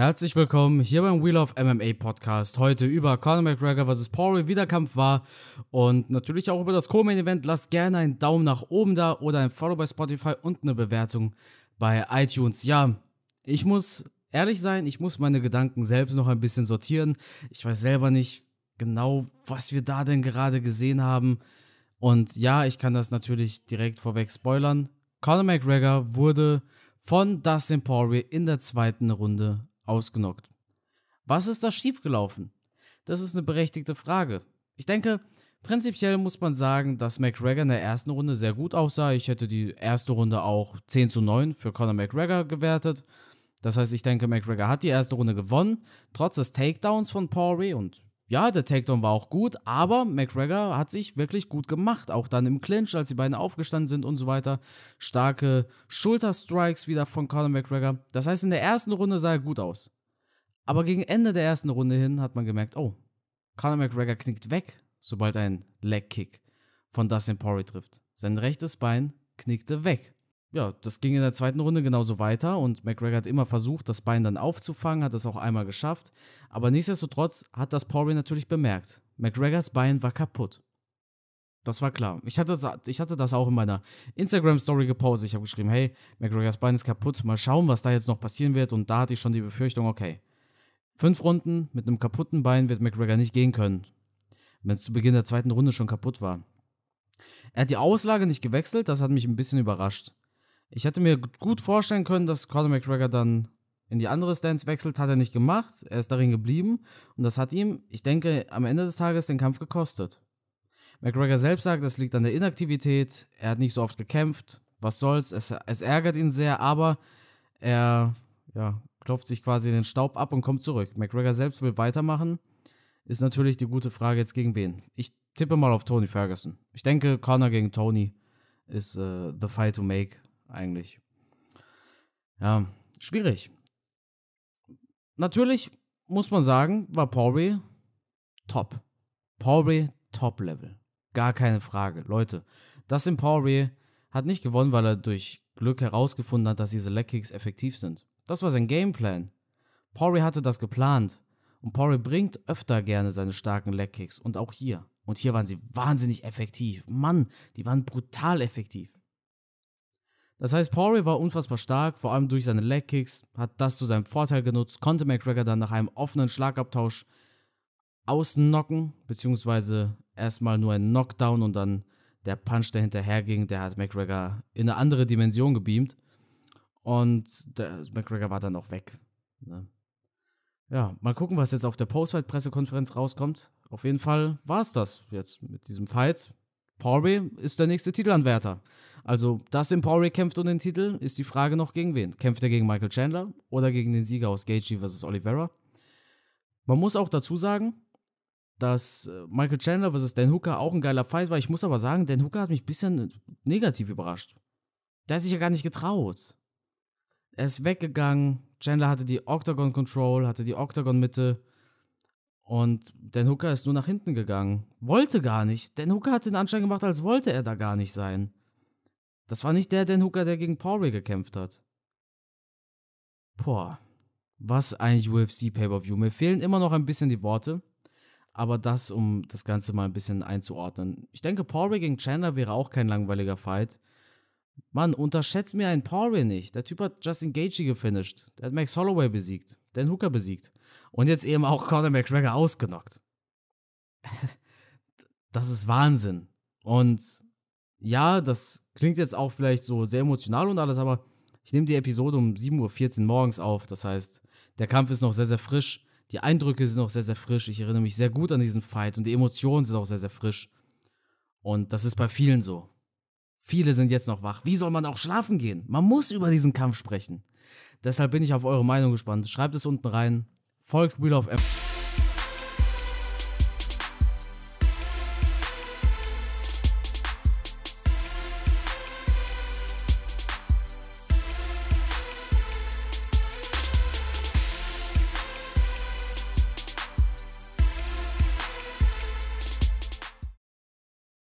Herzlich willkommen hier beim Wheel of MMA Podcast. Heute über Conor McGregor vs. Poirier, Wiederkampf war und natürlich auch über das Co-Main Event. Lasst gerne einen Daumen nach oben da oder ein Follow bei Spotify und eine Bewertung bei iTunes. Ja, ich muss ehrlich sein, ich muss meine Gedanken selbst noch ein bisschen sortieren. Ich weiß selber nicht genau, was wir da denn gerade gesehen haben. Und ja, ich kann das natürlich direkt vorweg spoilern. Conor McGregor wurde von Dustin Poirier in der zweiten Runde ausgenockt. Was ist da schiefgelaufen? Das ist eine berechtigte Frage. Ich denke, prinzipiell muss man sagen, dass McGregor in der ersten Runde sehr gut aussah. Ich hätte die erste Runde auch 10 zu 9 für Conor McGregor gewertet. Das heißt, ich denke, McGregor hat die erste Runde gewonnen, trotz des Takedowns von Poirier und ja, der Takedown war auch gut, aber McGregor hat sich wirklich gut gemacht. Auch dann im Clinch, als die beiden aufgestanden sind und so weiter. Starke Schulterstrikes wieder von Conor McGregor. Das heißt, in der ersten Runde sah er gut aus. Aber gegen Ende der ersten Runde hin hat man gemerkt, oh, Conor McGregor knickt weg, sobald ein Leg-Kick von Dustin Poirier trifft. Sein rechtes Bein knickte weg ja, das ging in der zweiten Runde genauso weiter und McGregor hat immer versucht, das Bein dann aufzufangen, hat das auch einmal geschafft. Aber nichtsdestotrotz hat das Poirier natürlich bemerkt. McGregors Bein war kaputt. Das war klar. Ich hatte das, ich hatte das auch in meiner Instagram-Story gepostet. Ich habe geschrieben, hey, McGregors Bein ist kaputt, mal schauen, was da jetzt noch passieren wird. Und da hatte ich schon die Befürchtung, okay, fünf Runden mit einem kaputten Bein wird McGregor nicht gehen können. Wenn es zu Beginn der zweiten Runde schon kaputt war. Er hat die Auslage nicht gewechselt, das hat mich ein bisschen überrascht. Ich hätte mir gut vorstellen können, dass Conor McGregor dann in die andere Stance wechselt, hat er nicht gemacht. Er ist darin geblieben und das hat ihm, ich denke, am Ende des Tages den Kampf gekostet. McGregor selbst sagt, das liegt an der Inaktivität, er hat nicht so oft gekämpft, was soll's, es, es ärgert ihn sehr, aber er ja, klopft sich quasi den Staub ab und kommt zurück. McGregor selbst will weitermachen, ist natürlich die gute Frage jetzt gegen wen. Ich tippe mal auf Tony Ferguson. Ich denke, Conor gegen Tony ist uh, the fight to make eigentlich. Ja, schwierig. Natürlich muss man sagen, war Pauri top. Pauri Top-Level. Gar keine Frage. Leute, das in Poirier hat nicht gewonnen, weil er durch Glück herausgefunden hat, dass diese Legkicks effektiv sind. Das war sein Gameplan. Poirier hatte das geplant. Und Poirier bringt öfter gerne seine starken Legkicks. Und auch hier. Und hier waren sie wahnsinnig effektiv. Mann, die waren brutal effektiv. Das heißt, Poirier war unfassbar stark, vor allem durch seine Legkicks, hat das zu seinem Vorteil genutzt, konnte McGregor dann nach einem offenen Schlagabtausch außen knocken, beziehungsweise erstmal nur ein Knockdown und dann der Punch, der hinterherging, der hat McGregor in eine andere Dimension gebeamt. Und der, McGregor war dann auch weg. Ne? Ja, mal gucken, was jetzt auf der Postfight-Pressekonferenz rauskommt. Auf jeden Fall war es das jetzt mit diesem Fight. Poirier ist der nächste Titelanwärter. Also, Dustin Poirier kämpft um den Titel, ist die Frage noch gegen wen? Kämpft er gegen Michael Chandler oder gegen den Sieger aus Gaethje vs. Oliveira? Man muss auch dazu sagen, dass äh, Michael Chandler vs. Dan Hooker auch ein geiler Fight war. Ich muss aber sagen, Dan Hooker hat mich ein bisschen negativ überrascht. Der hat sich ja gar nicht getraut. Er ist weggegangen. Chandler hatte die Octagon Control, hatte die Octagon Mitte. Und Dan Hooker ist nur nach hinten gegangen. Wollte gar nicht. Dan Hooker hat den Anschein gemacht, als wollte er da gar nicht sein. Das war nicht der Dan Hooker, der gegen Paul Poirier gekämpft hat. Boah, was ein UFC Pay-Per-View. Mir fehlen immer noch ein bisschen die Worte, aber das, um das Ganze mal ein bisschen einzuordnen. Ich denke, Paul Poirier gegen Chandler wäre auch kein langweiliger Fight. Mann, unterschätzt mir einen Paul Poirier nicht. Der Typ hat Justin Gaethje gefinisht. Der hat Max Holloway besiegt. Dan Hooker besiegt. Und jetzt eben auch Conor McGregor ausgenockt. das ist Wahnsinn. Und ja, das klingt jetzt auch vielleicht so sehr emotional und alles, aber ich nehme die Episode um 7.14 Uhr morgens auf. Das heißt, der Kampf ist noch sehr, sehr frisch. Die Eindrücke sind noch sehr, sehr frisch. Ich erinnere mich sehr gut an diesen Fight und die Emotionen sind auch sehr, sehr frisch. Und das ist bei vielen so. Viele sind jetzt noch wach. Wie soll man auch schlafen gehen? Man muss über diesen Kampf sprechen. Deshalb bin ich auf eure Meinung gespannt. Schreibt es unten rein. Folgt Wheel of M.